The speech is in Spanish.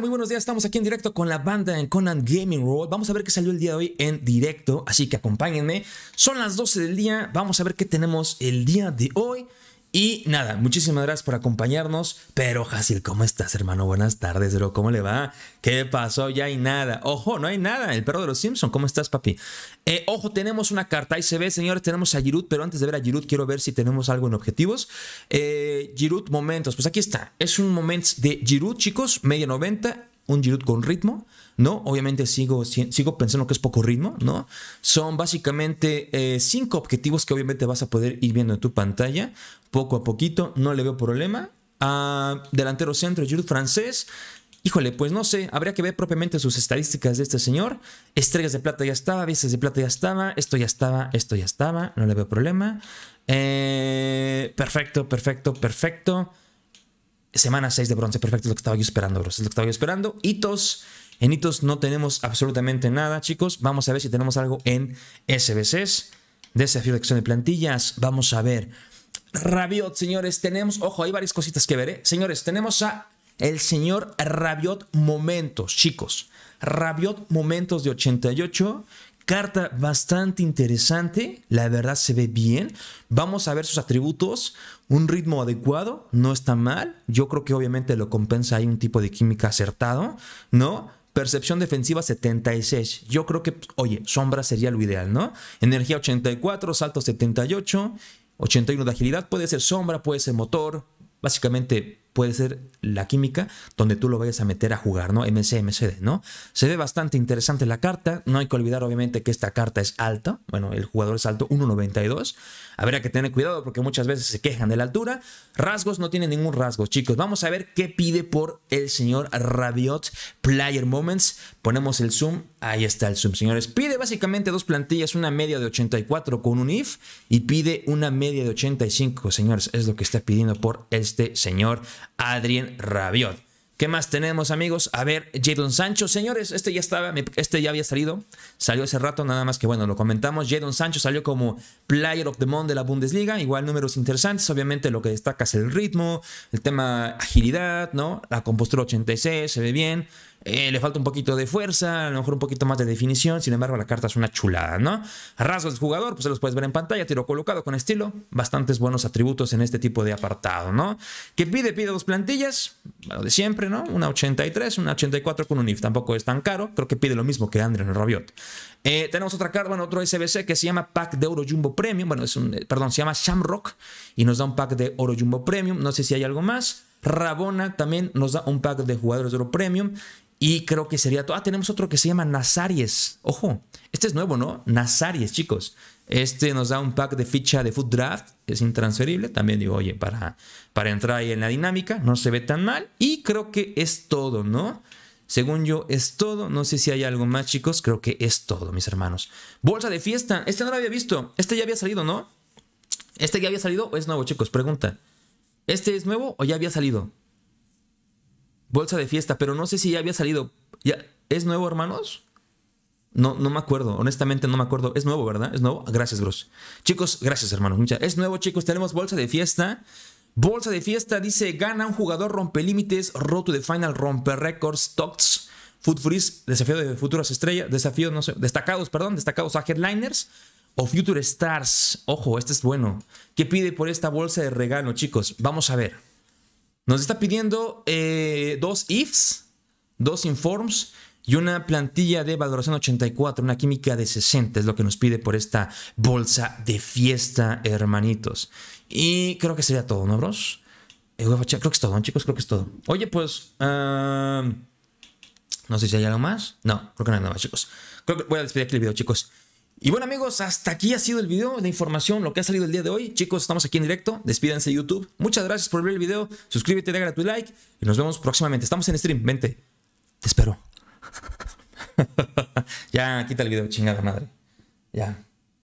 Muy buenos días, estamos aquí en directo con la banda en Conan Gaming World. Vamos a ver qué salió el día de hoy en directo, así que acompáñenme. Son las 12 del día, vamos a ver qué tenemos el día de hoy. Y nada, muchísimas gracias por acompañarnos. Pero, Hasil, ¿cómo estás, hermano? Buenas tardes, bro. ¿Cómo le va? ¿Qué pasó? Ya hay nada. Ojo, no hay nada. El perro de los Simpson, ¿cómo estás, papi? Eh, ojo, tenemos una carta. Ahí se ve, señores, tenemos a Girut Pero antes de ver a Girut quiero ver si tenemos algo en objetivos. Eh, momentos. Pues aquí está. Es un momento de Girut chicos, media 90 un Giroud con ritmo, ¿no? Obviamente sigo, sigo pensando que es poco ritmo, ¿no? Son básicamente eh, cinco objetivos que obviamente vas a poder ir viendo en tu pantalla, poco a poquito, no le veo problema. Ah, delantero centro, Giroud francés. Híjole, pues no sé, habría que ver propiamente sus estadísticas de este señor. Estrellas de plata ya estaba, vistas de plata ya estaba, esto ya estaba, esto ya estaba, no le veo problema. Eh, perfecto, perfecto, perfecto. Semana 6 de bronce, perfecto, es lo que estaba yo esperando, bro. Es lo que estaba yo esperando. Hitos. En hitos no tenemos absolutamente nada, chicos. Vamos a ver si tenemos algo en SBCs. Desafío de acción de plantillas. Vamos a ver. Rabiot, señores, tenemos. Ojo, hay varias cositas que ver, ¿eh? Señores, tenemos a el señor Rabiot Momentos, chicos. Rabiot Momentos de 88, Carta bastante interesante, la verdad se ve bien. Vamos a ver sus atributos, un ritmo adecuado, no está mal. Yo creo que obviamente lo compensa hay un tipo de química acertado, ¿no? Percepción defensiva 76. Yo creo que, oye, sombra sería lo ideal, ¿no? Energía 84, salto 78, 81 de agilidad, puede ser sombra, puede ser motor, básicamente puede ser la química donde tú lo vayas a meter a jugar, ¿no? MC, MCD, ¿no? Se ve bastante interesante la carta. No hay que olvidar, obviamente, que esta carta es alta. Bueno, el jugador es alto, 1.92. Habría que tener cuidado porque muchas veces se quejan de la altura. Rasgos no tiene ningún rasgo, chicos. Vamos a ver qué pide por el señor Rabiot Player Moments. Ponemos el zoom. Ahí está el zoom, señores. Pide básicamente dos plantillas, una media de 84 con un IF y pide una media de 85, señores. Es lo que está pidiendo por este señor Adrien Rabiot. ¿Qué más tenemos, amigos? A ver, Jadon Sancho, señores, este ya estaba, este ya había salido, salió hace rato, nada más que bueno, lo comentamos. Jadon Sancho salió como Player of the Month de la Bundesliga, igual números interesantes, obviamente lo que destaca es el ritmo, el tema agilidad, ¿no? La compostura 86, se ve bien, eh, le falta un poquito de fuerza, a lo mejor un poquito más de definición, sin embargo la carta es una chulada, ¿no? Rasgos de jugador, pues se los puedes ver en pantalla, tiro colocado con estilo, bastantes buenos atributos en este tipo de apartado, ¿no? ¿Qué pide? Pide dos plantillas, lo de siempre, ¿no? Una 83, una 84 con un IF, tampoco es tan caro, creo que pide lo mismo que André Rabiot. Eh, tenemos otra carta, en otro SBC que se llama Pack de Oro Jumbo Premium, bueno, es un, eh, perdón, se llama Shamrock y nos da un pack de Oro Jumbo Premium, no sé si hay algo más. Rabona también nos da un pack de jugadores de oro premium. Y creo que sería todo. Ah, tenemos otro que se llama Nazaries. Ojo, este es nuevo, ¿no? Nazaries, chicos. Este nos da un pack de ficha de Food Draft, es intransferible. También digo, oye, para, para entrar ahí en la dinámica, no se ve tan mal. Y creo que es todo, ¿no? Según yo, es todo. No sé si hay algo más, chicos. Creo que es todo, mis hermanos. Bolsa de fiesta. Este no lo había visto. Este ya había salido, ¿no? ¿Este ya había salido o es nuevo, chicos? Pregunta. ¿Este es nuevo o ya había salido? Bolsa de fiesta, pero no sé si ya había salido. ¿Ya? ¿Es nuevo, hermanos? No, no me acuerdo, honestamente no me acuerdo. Es nuevo, ¿verdad? Es nuevo. Gracias, bros. Chicos, gracias, hermanos. Muchas. Es nuevo, chicos. Tenemos bolsa de fiesta. Bolsa de fiesta dice: gana un jugador rompe límites, roto the final, rompe récords, tots, food freeze, desafío de futuras estrellas, desafío, no sé, destacados, perdón, destacados a headliners o future stars. Ojo, este es bueno. ¿Qué pide por esta bolsa de regalo, chicos? Vamos a ver. Nos está pidiendo eh, dos IFs, dos informs y una plantilla de valoración 84, una química de 60 es lo que nos pide por esta bolsa de fiesta, hermanitos. Y creo que sería todo, ¿no, bros? Eh, creo que es todo, chicos, creo que es todo. Oye, pues... Ah, no sé si hay algo más. No, creo que no hay nada más, chicos. Creo que voy a despedir aquí el video, chicos. Y bueno amigos, hasta aquí ha sido el video de información, lo que ha salido el día de hoy. Chicos, estamos aquí en directo, despídense de YouTube. Muchas gracias por ver el video, suscríbete, déjale tu like y nos vemos próximamente. Estamos en stream, vente, te espero. ya, quita el video, chingada madre. Ya.